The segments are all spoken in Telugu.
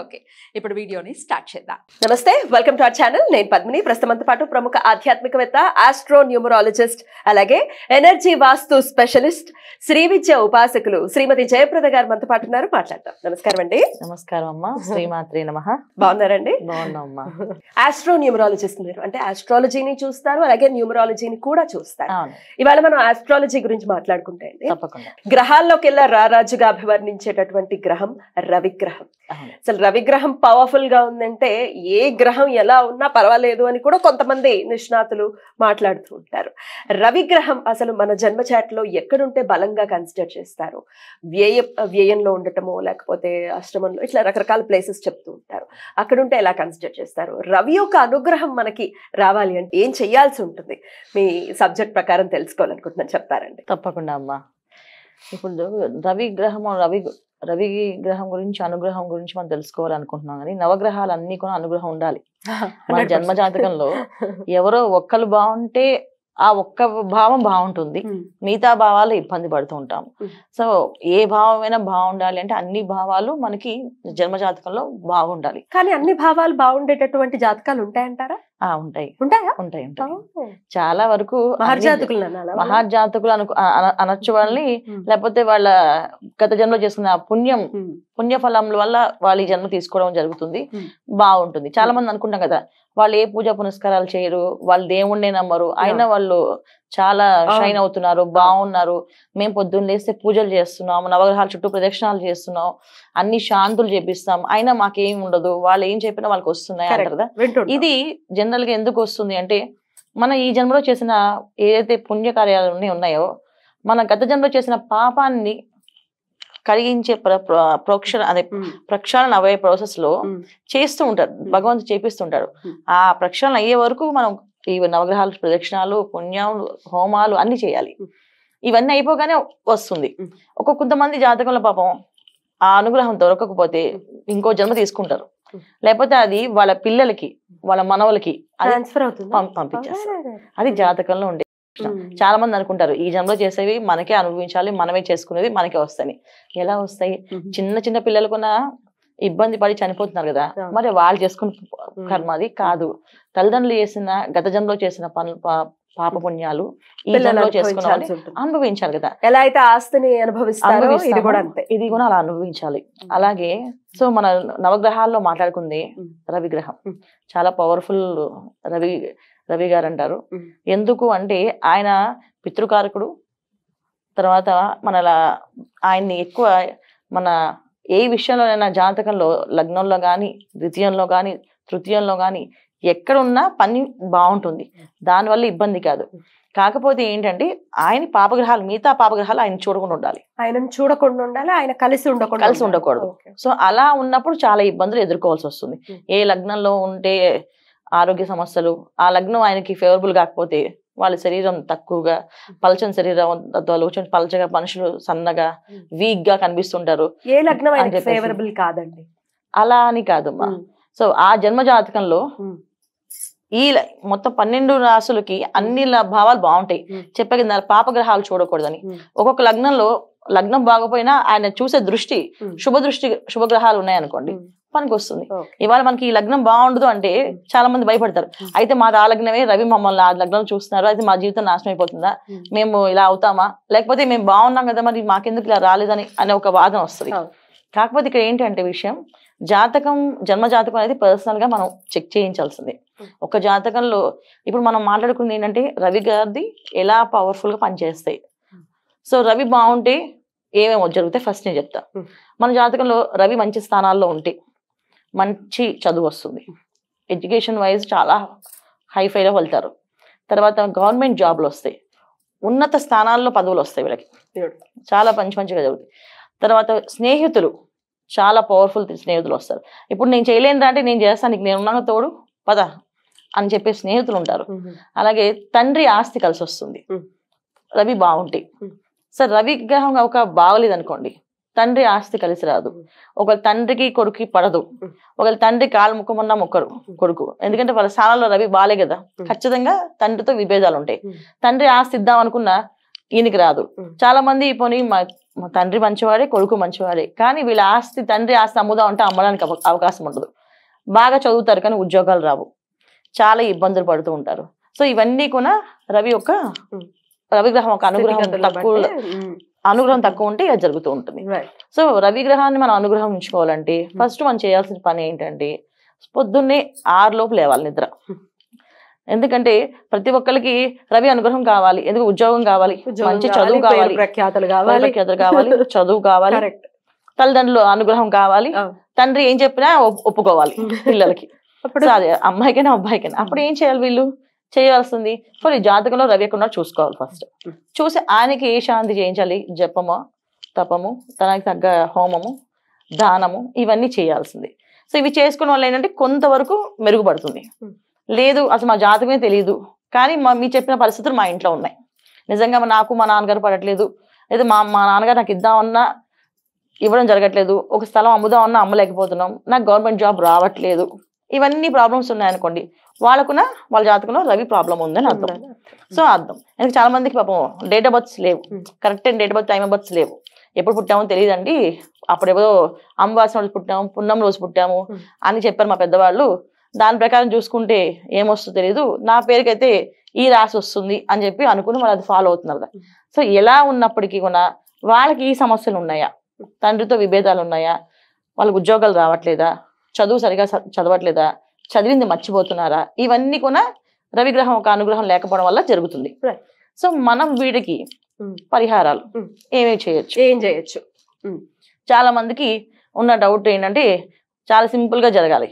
ఓకే ఇప్పుడు వీడియోని స్టార్ట్ చేద్దాం నమస్తే వెల్కమ్ టు అవర్ ఛానల్ నేను పద్మిని ప్రస్తుతంతో పాటు ప్రముఖ ఆధ్యాత్మికవేత్త ఆస్ట్రో న్యూమరాలజిస్ట్ అలాగే ఎనర్జీ వాస్తు స్పెషలిస్ట్ శ్రీ విద్య ఉపాసకులు శ్రీమతి జయప్రద గారు మనతో పాటు ఉన్నారు మాట్లాడతాం నమస్కారం అండి నమస్కారం అమ్మ శ్రీమాత్రి నమ బాగున్నారండి ఆస్ట్రో న్యూమరాలజిస్ట్ మీరు అంటే ఆస్ట్రాలజీని చూస్తారు అలాగే న్యూమరాలజీని కూడా చూస్తారు ఇవాళ మనం ఆస్ట్రాలజీ గురించి మాట్లాడుకుంటే అండి గ్రహాల్లోకి వెళ్ళా రారాజుగా అభివర్ణించేటటువంటి గ్రహం రవిగ్రహం అసలు రవిగ్రహం పవర్ఫుల్ గా ఉందంటే ఏ గ్రహం ఎలా ఉన్నా పర్వాలేదు అని కూడా కొంతమంది నిష్ణాతులు మాట్లాడుతూ ఉంటారు రవిగ్రహం అసలు మన జన్మ ఎక్కడుంటే బలంగా కన్సిడర్ చేస్తారు వ్యయ వ్యయంలో ఉండటమో లేకపోతే అష్టమంలో ఇట్లా రకరకాల ప్లేసెస్ చెప్తూ ఉంటారు అక్కడుంటే ఎలా కన్సిడర్ చేస్తారు రవి యొక్క అనుగ్రహం మనకి రావాలి అంటే ఏం చేయాల్సి ఉంటుంది మీ సబ్జెక్ట్ ప్రకారం తెలుసుకోవాలనుకుంటున్నాను చెప్తారండి తప్పకుండా అమ్మా ఇప్పుడు రవి గ్రహం రవి రవి గ్రహం గురించి అనుగ్రహం గురించి మనం తెలుసుకోవాలనుకుంటున్నాం కానీ నవగ్రహాలు అన్ని కూడా అనుగ్రహం ఉండాలి మన జన్మ జాతకంలో ఎవరో ఒక్కరు బాగుంటే ఆ ఒక్క భావం బాగుంటుంది మిగతా భావాలు ఇబ్బంది పడుతూ ఉంటాము సో ఏ భావమైనా బాగుండాలి అంటే అన్ని భావాలు మనకి జన్మ జాతకంలో బాగుండాలి కానీ అన్ని భావాలు బాగుండేటటువంటి జాతకాలు ఉంటాయంటారా ఉంటాయి ఉంటాయా ఉంటాయి ఉంటాయి చాలా వరకు మహర్జాతకులు మహర్జాతకులు అను అనొచ్చు వాళ్ళని లేకపోతే వాళ్ళ గత జన్మలో చేస్తున్న పుణ్యం పుణ్య ఫలముల వల్ల వాళ్ళ జన్మ తీసుకోవడం జరుగుతుంది బాగుంటుంది చాలా మంది అనుకుంటాం కదా వాళ్ళు ఏ పూజ పునస్కారాలు చేయరు వాళ్ళు దేవుణ్ణే నమ్మరు అయినా వాళ్ళు చాలా షైన్ అవుతున్నారు బాగున్నారు మేము పొద్దున్న లేస్తే పూజలు చేస్తున్నాం నవగ్రహాల చుట్టూ ప్రదక్షిణాలు చేస్తున్నాం అన్ని శాంతులు చేపిస్తాం అయినా మాకేం ఉండదు వాళ్ళు ఏం చెప్పినా వాళ్ళకి వస్తున్నాయి అంటారు కదా ఇది జనరల్ గా ఎందుకు వస్తుంది అంటే మన ఈ జన్మలో చేసిన ఏదైతే పుణ్యకార్యాలు ఉన్నాయో మన గత జన్మలో చేసిన పాపాన్ని కలిగించే ప్రోక్షణ అదే hmm. ప్రక్షాళన అవే ప్రాసెస్ లో hmm. చేస్తూ ఉంటారు hmm. భగవంతుడు చేపిస్తుంటారు ఆ ప్రక్షాళన అయ్యే వరకు మనం ఈ నవగ్రహాలు ప్రదక్షిణాలు పుణ్యాలు హోమాలు అన్ని చేయాలి ఇవన్నీ అయిపోగానే వస్తుంది ఒక కొంతమంది జాతకంలో పాపం ఆ అనుగ్రహం దొరకకపోతే ఇంకో జన్మ తీసుకుంటారు లేకపోతే అది వాళ్ళ పిల్లలకి వాళ్ళ మనవలకి పంపించేస్తారు అది జాతకంలో ఉండే చాలా మంది అనుకుంటారు ఈ జన్మలో చేసేవి మనకే అనుభవించాలి మనమే చేసుకునేది మనకే వస్తాయి ఎలా వస్తాయి చిన్న చిన్న కూడా ఇబ్బంది పడి చనిపోతున్నారు కదా మరి వాళ్ళు చేసుకున్న కర్మ అది కాదు తల్లిదండ్రులు చేసిన గత జన్మలో చేసిన పనులు పాప పుణ్యాలు ఈ అనుభవించాలి కదా ఎలా అయితే ఆస్తిని అనుభవిస్తారో ఇది కూడా ఇది కూడా అలా అనుభవించాలి అలాగే సో మన నవగ్రహాల్లో మాట్లాడుకుంది రవి గ్రహం చాలా పవర్ఫుల్ రవి రవి గారు అంటారు ఎందుకు అంటే ఆయన పితృకారకుడు తర్వాత మన ఆయన్ని ఎక్కువ మన ఏ విషయంలోనైనా జాతకంలో లగ్నంలో కానీ ద్వితీయంలో కానీ తృతీయంలో కానీ ఎక్కడున్నా పని బాగుంటుంది దానివల్ల ఇబ్బంది కాదు కాకపోతే ఏంటంటే ఆయన పాపగ్రహాలు మిగతా పాపగ్రహాలు ఆయన చూడకుండా ఉండాలి ఆయన చూడకుండా ఉండాలి ఆయన కలిసి ఉండకూడదు కలిసి ఉండకూడదు సో అలా ఉన్నప్పుడు చాలా ఇబ్బందులు ఎదుర్కోవాల్సి వస్తుంది ఏ లగ్నంలో ఉంటే ఆరోగ్య సమస్యలు ఆ లగ్నం ఆయనకి ఫేవరబుల్ కాకపోతే వాళ్ళ శరీరం తక్కువగా పలచని శరీరం కొంచెం పలచగా మనుషులు సన్నగా వీక్ గా కనిపిస్తుంటారు ఏ లగ్నం ఫేవరబుల్ కాదండి అలా అని కాదమ్మా సో ఆ జన్మ జాతకంలో ఈ మొత్తం పన్నెండు రాసులకి అన్ని భావాలు బాగుంటాయి చెప్పే కింద పాపగ్రహాలు చూడకూడదని ఒక్కొక్క లగ్నంలో లగ్నం బాగపోయినా ఆయన చూసే దృష్టి శుభ దృష్టి శుభగ్రహాలు ఉన్నాయనుకోండి పనికి వస్తుంది ఇవాళ మనకి ఈ లగ్నం బాగుండదు అంటే చాలా మంది భయపడతారు అయితే మా ఆ లగ్నమే రవి మమ్మల్ని ఆ లగ్నం చూస్తున్నారు అయితే మా జీవితం నాశనం అయిపోతుందా మేము ఇలా అవుతామా లేకపోతే మేము బాగున్నాం కదా మరి మాకెందుకు ఇలా రాలేదని అనే ఒక వాదన వస్తుంది కాకపోతే ఇక్కడ ఏంటంటే విషయం జాతకం జన్మ జాతకం అనేది పర్సనల్ గా మనం చెక్ చేయించాల్సిందే ఒక జాతకంలో ఇప్పుడు మనం మాట్లాడుకున్నది ఏంటంటే రవి గారిది ఎలా పవర్ఫుల్ గా పనిచేస్తాయి సో రవి బాగుంటే ఏమేమో జరుగుతాయి ఫస్ట్ నేను చెప్తా మన జాతకంలో రవి మంచి స్థానాల్లో ఉంటే మంచి చదువు వస్తుంది ఎడ్యుకేషన్ వైజ్ చాలా హైఫైలో వెళ్తారు తర్వాత గవర్నమెంట్ జాబ్లు వస్తాయి ఉన్నత స్థానాల్లో పదవులు వస్తాయి వీళ్ళకి చాలా మంచి మంచిగా చదువుతాయి తర్వాత స్నేహితులు చాలా పవర్ఫుల్ స్నేహితులు వస్తారు ఇప్పుడు నేను చేయలేను అంటే నేను చేస్తాను నీకు నేనున్నాను తోడు పద అని చెప్పి స్నేహితులు ఉంటారు అలాగే తండ్రి ఆస్తి కలిసి వస్తుంది రవి బాగుంటి సార్ రవి గ్రహం ఒక బాగలేదు అనుకోండి తండ్రి ఆస్తి కలిసి రాదు ఒకళ్ళ తండ్రికి కొడుకు పడదు ఒకళ్ళ తండ్రి కాలు ముఖమున్న మొక్కరు కొడుకు ఎందుకంటే వాళ్ళ స్థానంలో రవి బాలే కదా ఖచ్చితంగా తండ్రితో విభేదాలు ఉంటాయి తండ్రి ఆస్తి ఇద్దాం అనుకున్నా ఈయనకి రాదు చాలా మంది పోనీ మా తండ్రి మంచివాడే కొడుకు మంచివాడే కానీ వీళ్ళ ఆస్తి తండ్రి ఆస్తి అమ్ముదా ఉంటే అమ్మడానికి అవకాశం ఉండదు బాగా చదువుతారు కానీ ఉద్యోగాలు రావు చాలా ఇబ్బందులు పడుతూ ఉంటారు సో ఇవన్నీ కూడా రవి ఒక రవిగ్రహం ఒక అనుగ్రహం తక్కువ అనుగ్రహం తక్కువ ఉంటే అది జరుగుతూ ఉంటుంది సో రవిగ్రహాన్ని మనం అనుగ్రహం ఉంచుకోవాలంటే ఫస్ట్ మనం చేయాల్సిన పని ఏంటంటే పొద్దున్నే ఆరు లోపు లేవాలి నిద్ర ఎందుకంటే ప్రతి ఒక్కరికి రవి అనుగ్రహం కావాలి ఎందుకు ఉద్యోగం కావాలి మంచి చదువు కావాలి ప్రఖ్యాతలు కావాలి ప్రఖ్యాతలు కావాలి చదువు కావాలి తల్లిదండ్రులు అనుగ్రహం కావాలి తండ్రి ఏం చెప్పినా ఒప్పుకోవాలి పిల్లలకి అప్పుడు అమ్మాయికైనా అబ్బాయికైనా అప్పుడు ఏం చేయాలి వీళ్ళు చేయాల్సింది ఫర్ ఈ జాతకంలో రవి ఎక్కడ చూసుకోవాలి ఫస్ట్ చూసి ఆయనకి ఏ శాంతి చేయించాలి జపము తపము తనకి తగ్గ హోమము దానము ఇవన్నీ చేయాల్సింది సో ఇవి చేసుకున్న వాళ్ళు ఏంటంటే కొంతవరకు మెరుగుపడుతుంది లేదు అసలు మా జాతకమే తెలియదు కానీ మా మీ చెప్పిన పరిస్థితులు మా ఇంట్లో ఉన్నాయి నిజంగా నాకు మా నాన్నగారు పడట్లేదు లేదా మా మా నాన్నగారు నాకు ఇద్దామన్నా ఇవ్వడం జరగట్లేదు ఒక స్థలం అమ్ముదామన్నా అమ్మలేకపోతున్నాం నాకు గవర్నమెంట్ జాబ్ రావట్లేదు ఇవన్నీ ప్రాబ్లమ్స్ ఉన్నాయనుకోండి వాళ్ళకున్న వాళ్ళ జాతకంలో రవి ప్రాబ్లం ఉందని అర్థం సో అర్థం ఎందుకు చాలా మందికి పాపం డేట్ ఆఫ్ బర్త్స్ లేవు correct and date of birth time of births లేవు ఎప్పుడు పుట్టామో తెలియదండి అప్పుడేదో అమ్మవాసిన రోజు పుట్టాము పున్నం రోజు పుట్టాము అని చెప్పారు మా పెద్దవాళ్ళు దాని ప్రకారం చూసుకుంటే ఏమొస్తుందో తెలియదు నా పేరుకైతే ఈ రాసి వస్తుంది అని చెప్పి అనుకుని వాళ్ళు అది ఫాలో అవుతున్నారు సో ఎలా ఉన్నప్పటికీ కూడా వాళ్ళకి ఈ సమస్యలు ఉన్నాయా తండ్రితో విభేదాలు ఉన్నాయా వాళ్ళకి ఉద్యోగాలు రావట్లేదా చదువు సరిగా చదవట్లేదా చదివింది మర్చిపోతున్నారా ఇవన్నీ కూడా రవిగ్రహం ఒక అనుగ్రహం లేకపోవడం వల్ల జరుగుతుంది సో మనం వీడికి hmm. పరిహారాలు hmm. ఏమేమి చేయొచ్చు ఏం చేయొచ్చు hmm. చాలా మందికి ఉన్న డౌట్ ఏంటంటే చాలా సింపుల్ గా జరగాలి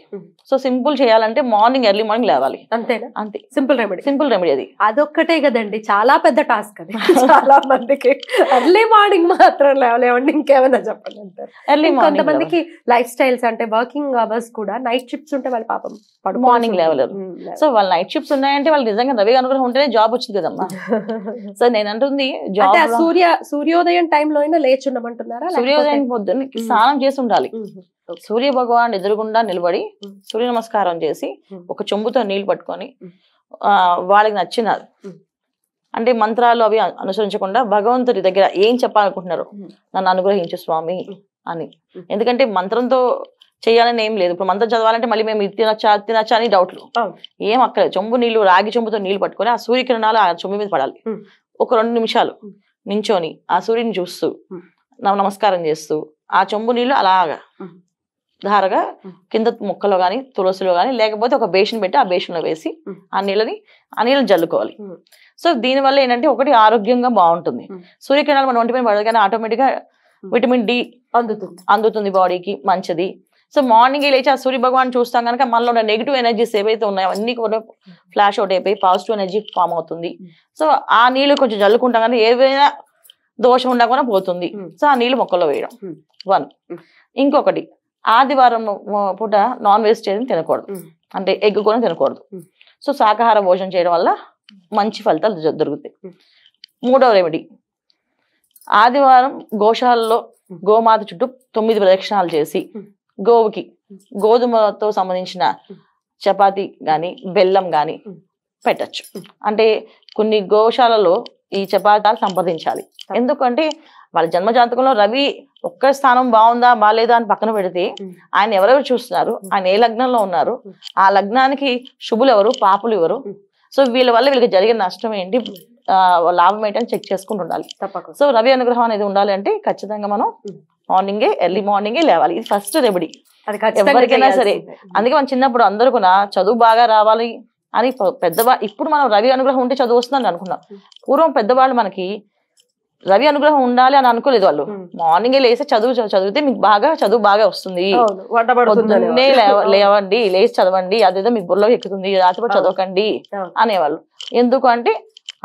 సో సింపుల్ చేయాలంటే మార్నింగ్ ఎర్లీ మార్నింగ్ లేవాలి అంతేనా అంతే సింపుల్ రెమెడీ సింపుల్ రెమెడీ అది అదొక్కటే కదండి చాలా పెద్ద టాస్క్ అది చాలా మందికి ఎర్లీ మార్నింగ్ మాత్రం లేవలేమండి ఇంకేమైనా చెప్పండి అంటే ఎర్లీ కొంతమందికి లైఫ్ స్టైల్స్ అంటే వర్కింగ్ అవర్స్ కూడా నైట్ షిఫ్ట్స్ ఉంటే వాళ్ళ పాపం మార్నింగ్ లేవలేరు సో వాళ్ళ నైట్ షిఫ్ట్స్ ఉన్నాయంటే వాళ్ళు నిజంగా రవి అనుగ్రహం ఉంటేనే జాబ్ వచ్చింది కదమ్మా సో నేను అంటుంది జాబ్ సూర్య సూర్యోదయం టైంలో అయినా లేచి ఉండమంటున్నారా సూర్యోదయం పొద్దున్న స్నానం చేసి ఉండాలి సూర్య భగవాన్ ఎదురుగుండా నిలబడి సూర్య నమస్కారం చేసి ఒక చెంబుతో నీళ్లు పట్టుకొని వాళ్ళకి నచ్చిన అంటే మంత్రాలు అవి అనుసరించకుండా భగవంతుడి దగ్గర ఏం చెప్పాలనుకుంటున్నారు నన్ను అనుగ్రహించు స్వామి అని ఎందుకంటే మంత్రంతో చేయాలని ఏం లేదు ఇప్పుడు మంత్రం చదవాలంటే మళ్ళీ మేము ఇది తినచ్చా తినచ్చా అని డౌట్లు ఏం అక్కడ చెంబు నీళ్లు రాగి చెంబుతో నీళ్లు పట్టుకొని ఆ సూర్యకిరణాలు ఆ చెంబు మీద పడాలి ఒక రెండు నిమిషాలు నించోని ఆ సూర్యుని చూస్తూ నమస్కారం చేస్తూ ఆ చెంబు నీళ్లు అలాగా ధారగా కింద మొక్కలో కానీ తులసిలో కానీ లేకపోతే ఒక బేషన్ పెట్టి ఆ బేషన్లో వేసి ఆ నీళ్ళని ఆ నీళ్ళని జల్లుకోవాలి సో దీనివల్ల ఏంటంటే ఒకటి ఆరోగ్యంగా బాగుంటుంది సూర్యకిరణాలు మన వంటి పైన పడదు కానీ ఆటోమేటిక్గా విటమిన్ డి అందుతుంది అందుతుంది బాడీకి మంచిది సో మార్నింగ్ లేచి ఆ సూర్య భగవాన్ చూస్తాం కనుక మనలో ఉన్న నెగిటివ్ ఎనర్జీస్ ఏవైతే ఉన్నాయో అన్ని కూడా ఫ్లాష్ అవుట్ అయిపోయి పాజిటివ్ ఎనర్జీ ఫామ్ అవుతుంది సో ఆ నీళ్ళు కొంచెం జల్లుకుంటాం కానీ ఏదైనా దోషం ఉండకుండా పోతుంది సో ఆ నీళ్ళు మొక్కల్లో వేయడం వన్ ఇంకొకటి ఆదివారం పూట నాన్ వెజిటేరియన్ తినకూడదు అంటే ఎగ్ కూడా తినకూడదు సో శాకాహార భోజనం చేయడం వల్ల మంచి ఫలితాలు దొరుకుతాయి మూడవ రెమెడీ ఆదివారం గోశాలలో గోమాత చుట్టూ తొమ్మిది ప్రదక్షిణాలు చేసి గోవుకి గోధుమతో సంబంధించిన చపాతి కానీ బెల్లం కానీ పెట్టచ్చు అంటే కొన్ని గోశాలలో ఈ చపాతాలు సంప్రదించాలి ఎందుకంటే వాళ్ళ జన్మ జాతకంలో రవి ఒక్క స్థానం బాగుందా బాగాలేదా అని పక్కన పెడితే ఆయన ఎవరెవరు చూస్తున్నారు ఆయన ఏ లగ్నంలో ఉన్నారు ఆ లగ్నానికి శుభులు ఎవరు పాపులు ఎవరు సో వీళ్ళ వల్ల వీళ్ళకి జరిగిన నష్టం ఏంటి లాభం ఏంటని చెక్ చేసుకుంటూ ఉండాలి సో రవి అనుగ్రహం అనేది ఉండాలంటే ఖచ్చితంగా మనం మార్నింగే ఎర్లీ మార్నింగే లేవాలి ఇది ఫస్ట్ రెబడి ఎవరికైనా సరే అందుకే మనం చిన్నప్పుడు అందరు కూడా చదువు బాగా రావాలి అని పెద్దవా ఇప్పుడు మనం రవి అనుగ్రహం ఉంటే చదువు వస్తుందని అనుకున్నాం పూర్వం పెద్దవాళ్ళు మనకి రవి అనుగ్రహం ఉండాలి అని అనుకోలేదు వాళ్ళు మార్నింగ్ లేసి చదువు చదివితే మీకు బాగా చదువు బాగా వస్తుంది పొద్దున్నే లేవండి లేచి చదవండి అదేదో మీ బుర్రలో ఎక్కుతుంది రాత్రిపూట చదవకండి అనేవాళ్ళు ఎందుకు అంటే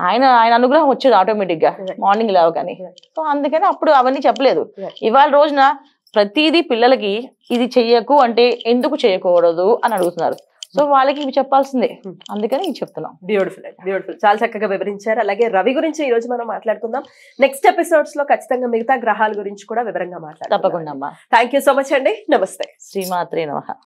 ఆయన ఆయన అనుగ్రహం వచ్చేది ఆటోమేటిక్ గా మార్నింగ్ లేవగానే సో అందుకని అప్పుడు అవన్నీ చెప్పలేదు ఇవాళ రోజున ప్రతిదీ పిల్లలకి ఇది చెయ్యకు అంటే ఎందుకు చేయకూడదు అని అడుగుతున్నారు సో వాళ్ళకి ఇవి చెప్పాల్సిందే అందుకని చెప్తున్నాం బ్యూటిఫుల్ బ్యూటిఫుల్ చాలా చక్కగా వివరించారు అలాగే రవి గురించి ఈ రోజు మనం మాట్లాడుకుందాం నెక్స్ట్ ఎపిసోడ్స్ లో ఖచ్చితంగా మిగతా గ్రహాల గురించి కూడా వివరంగా మాట్లాడతాం తప్పకుండా థ్యాంక్ సో మచ్ అండి నమస్తే శ్రీమాత్రే నమ